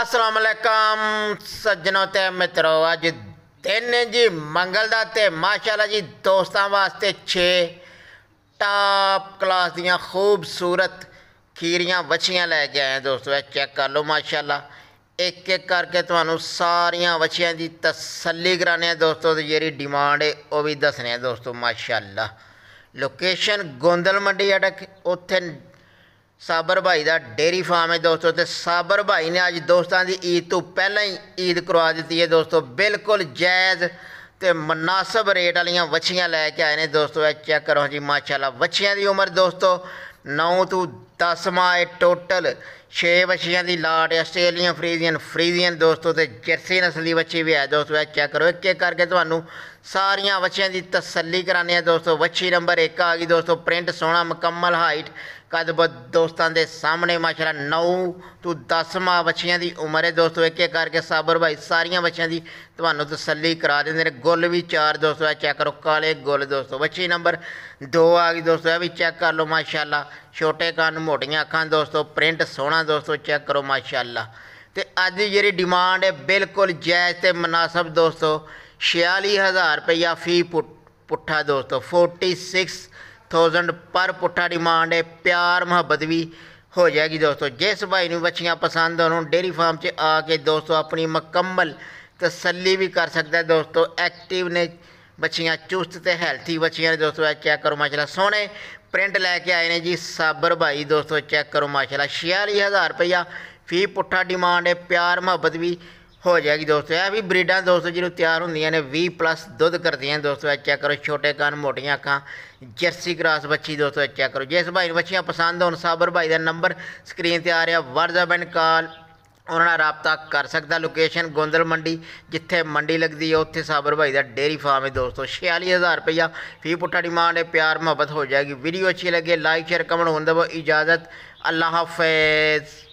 ਅਸਲਾਮ ਅਲੈਕਮ ਸੱਜਣੋ ਤੇ ਮਿੱਤਰੋ ਅੱਜ ਦਿਨ ਜੀ ਮੰਗਲ ਦਾ ਤੇ ਮਾਸ਼ਾਅੱਲਾ ਜੀ ਦੋਸਤਾਂ ਵਾਸਤੇ 6 ਟਾਪ ਕਲਾਸ ਦੀਆਂ ਖੂਬਸੂਰਤ ਖੀਰੀਆਂ ਵਛੀਆਂ ਲੈ ਕੇ ਆਏ ਦੋਸਤੋ ਇਹ ਚੈੱਕ ਕਰ ਲਓ ਮਾਸ਼ਾਅੱਲਾ ਇੱਕ ਇੱਕ ਕਰਕੇ ਤੁਹਾਨੂੰ ਸਾਰੀਆਂ ਵਛੀਆਂ ਦੀ ਤਸੱਲੀ ਕਰਾਣੇ ਆ ਦੋਸਤੋ ਤੇ ਜਿਹੜੀ ਡਿਮਾਂਡ ਹੈ ਉਹ ਵੀ ਦੱਸਣੇ ਆ ਦੋਸਤੋ ਮਾਸ਼ਾਅੱਲਾ ਲੋਕੇਸ਼ਨ ਗੋਂਦਲ ਮੰਡੀ ਅਟਕ ਉੱਥੇ ਸਾਬਰ ਭਾਈ ਦਾ ਡੇਰੀ ਫਾਰਮ ਹੈ ਦੋਸਤੋ ਤੇ ਸਾਬਰ ਭਾਈ ਨੇ ਅੱਜ ਦੋਸਤਾਂ ਦੀ ਈਦ ਤੋਂ ਪਹਿਲਾਂ ਹੀ ਈਦ ਕਰਵਾ ਦਿੱਤੀ ਹੈ ਦੋਸਤੋ ਬਿਲਕੁਲ ਜਾਇਜ਼ ਤੇ ਮناسب ਰੇਟ ਵਾਲੀਆਂ ਵੱਛੀਆਂ ਲੈ ਕੇ ਆਏ ਨੇ ਦੋਸਤੋ ਇਹ ਚੈੱਕ ਕਰੋ ਜੀ ਮਾਸ਼ਾਅੱਲਾ ਵੱਛੀਆਂ ਦੀ ਉਮਰ ਦੋਸਤੋ 9 ਤੋਂ 10 ਮਾਹ ਹੈ ਟੋਟਲ 6 ਵੱਛੀਆਂ ਦੀ ਲਾਟ ਆਸਟ੍ਰੇਲੀਅਨ ਫਰੀਜ਼ੀਅਨ ਫਰੀਜ਼ੀਅਨ ਦੋਸਤੋ ਤੇ ਜਰਸੀ ਨਸਲੀ ਵੱਛੀ ਵੀ ਹੈ ਦੋਸਤੋ ਇਹ ਚੈੱਕ ਕਰੋ ਇੱਕ ਇੱਕ ਕਰਕੇ ਤੁਹਾਨੂੰ ਸਾਰੀਆਂ ਬੱਚਿਆਂ ਦੀ ਤਸੱਲੀ ਕਰਾਨੇ ਆ ਦੋਸਤੋ ਬੱਚੀ ਨੰਬਰ 1 ਆ ਗਈ ਦੋਸਤੋ ਪ੍ਰਿੰਟ ਸੋਹਣਾ ਮੁਕੰਮਲ ਹਾਈਟ ਕਦ ਦੋਸਤਾਂ ਦੇ ਸਾਹਮਣੇ ਮਾਸ਼ਰਾ 9 ਤੋਂ 10 ਮਾ ਬੱਚਿਆਂ ਦੀ ਉਮਰ ਹੈ ਦੋਸਤੋ ਇੱਕ ਇੱਕ ਕਰਕੇ ਸਾਬਰ ਭਾਈ ਸਾਰੀਆਂ ਬੱਚਿਆਂ ਦੀ ਤੁਹਾਨੂੰ ਤਸੱਲੀ ਕਰਾ ਦਿੰਦੇ ਨੇ ਗੁੱਲ ਵੀ ਚਾਰ ਦੋਸਤੋ ਆ ਚੈੱਕ ਕਰੋ ਕਾਲੇ ਗੁੱਲ ਦੋਸਤੋ ਬੱਚੀ ਨੰਬਰ 2 ਆ ਗਈ ਦੋਸਤੋ ਇਹ ਵੀ ਚੈੱਕ ਕਰ ਲਓ ਮਾਸ਼ਾਅੱਲਾ ਛੋਟੇ ਕੰਨ ਮੋਟੀਆਂ ਅੱਖਾਂ ਦੋਸਤੋ ਪ੍ਰਿੰਟ ਸੋਹਣਾ ਦੋਸਤੋ ਚੈੱਕ ਕਰੋ ਮਾਸ਼ਾਅੱਲਾ ਤੇ ਅੱਜ ਜਿਹੜੀ ਡਿਮਾਂਡ ਹੈ ਬਿਲਕੁਲ ਜਾਇਜ਼ ਤੇ ਮناسب ਦੋਸਤੋ 46000 ਰੁਪਇਆ ਫੀ ਪੁੱਠਾ ਦੋਸਤੋ 46000 ਪਰ ਪੁੱਠਾ ਡਿਮਾਂਡ ਹੈ ਪਿਆਰ ਮੁਹੱਬਤ ਵੀ ਹੋ ਜਾਏਗੀ ਦੋਸਤੋ ਜਿਸ ਭਾਈ ਨੂੰ ਬੱਚੀਆਂ ਪਸੰਦ ਹੋਣ ਡੇਰੀ ਫਾਰਮ 'ਚ ਆ ਕੇ ਦੋਸਤੋ ਆਪਣੀ ਮੁਕੰਮਲ ਤਸੱਲੀ ਵੀ ਕਰ ਸਕਦਾ ਦੋਸਤੋ ਐਕਟਿਵ ਨੇ ਬੱਚੀਆਂ ਚੁਸਤ ਤੇ ਹੈਲਥੀ ਬੱਚੀਆਂ ਨੇ ਦੋਸਤੋ ਇਹ ਚੈੱਕ ਕਰੋ ਮਾਸ਼ਾਅੱਲਾ ਸੋਹਣੇ ਪ੍ਰਿੰਟ ਲੈ ਕੇ ਆਏ ਨੇ ਜੀ ਸਾਬਰ ਭਾਈ ਦੋਸਤੋ ਚੈੱਕ ਕਰੋ ਮਾਸ਼ਾਅੱਲਾ 46000 ਰੁਪਇਆ ਫੀ ਪੁੱਠਾ ਡਿਮਾਂਡ ਹੈ ਪਿਆਰ ਮੁਹੱਬਤ ਵੀ ਹੋ ਜਾਏਗੀ ਦੋਸਤੋ ਇਹ ਵੀ ਬਰੀਡਾਂ ਦੋਸਤੋ ਜਿਹਨੂੰ ਤਿਆਰ ਹੁੰਦੀਆਂ ਨੇ 20 ਪਲੱਸ ਦੁੱਧ ਕਰਦੀਆਂ ਦੋਸਤੋ ਚੈੱਕ ਕਰੋ ਛੋਟੇ ਕੰਨ ਮੋਟੀਆਂ ਅੱਖਾਂ ਜਰਸੀ ਕ੍ਰਾਸ ਬੱਚੀ ਦੋਸਤੋ ਚੈੱਕ ਕਰੋ ਜਿਸ ਭਾਈ ਨੂੰ ਬੱਚੀਆਂ ਪਸੰਦ ਹੋਣ ਸਾਬਰ ਭਾਈ ਦਾ ਨੰਬਰ ਸਕਰੀਨ ਤੇ ਆ ਰਿਹਾ ਵਟਸਐਪ ਐਂਡ ਕਾਲ ਉਹਨਾਂ ਨਾਲ ਰਾਬਤਾ ਕਰ ਸਕਦਾ ਲੋਕੇਸ਼ਨ ਗੋਂਦਲ ਮੰਡੀ ਜਿੱਥੇ ਮੰਡੀ ਲੱਗਦੀ ਹੈ ਉੱਥੇ ਸਾਬਰ ਭਾਈ ਦਾ ਡੇਰੀ ਫਾਰਮ ਹੈ ਦੋਸਤੋ 46000 ਰੁਪਇਆ ਫੀ ਪੁੱਟਾ ਡਿਮਾਂਡ ਹੈ ਪਿਆਰ ਮੁਹੱਬਤ ਹੋ ਜਾਏਗੀ ਵੀਡੀਓ ਅੱਛੀ ਲੱਗੇ ਲਾਈਕ ਸ਼ੇਅਰ ਕਮੈਂਟ ਹੁੰਦਾ ਵਾ ਇਜਾਜ਼ਤ ਅੱਲਾਹ ਹਾਫਿਜ਼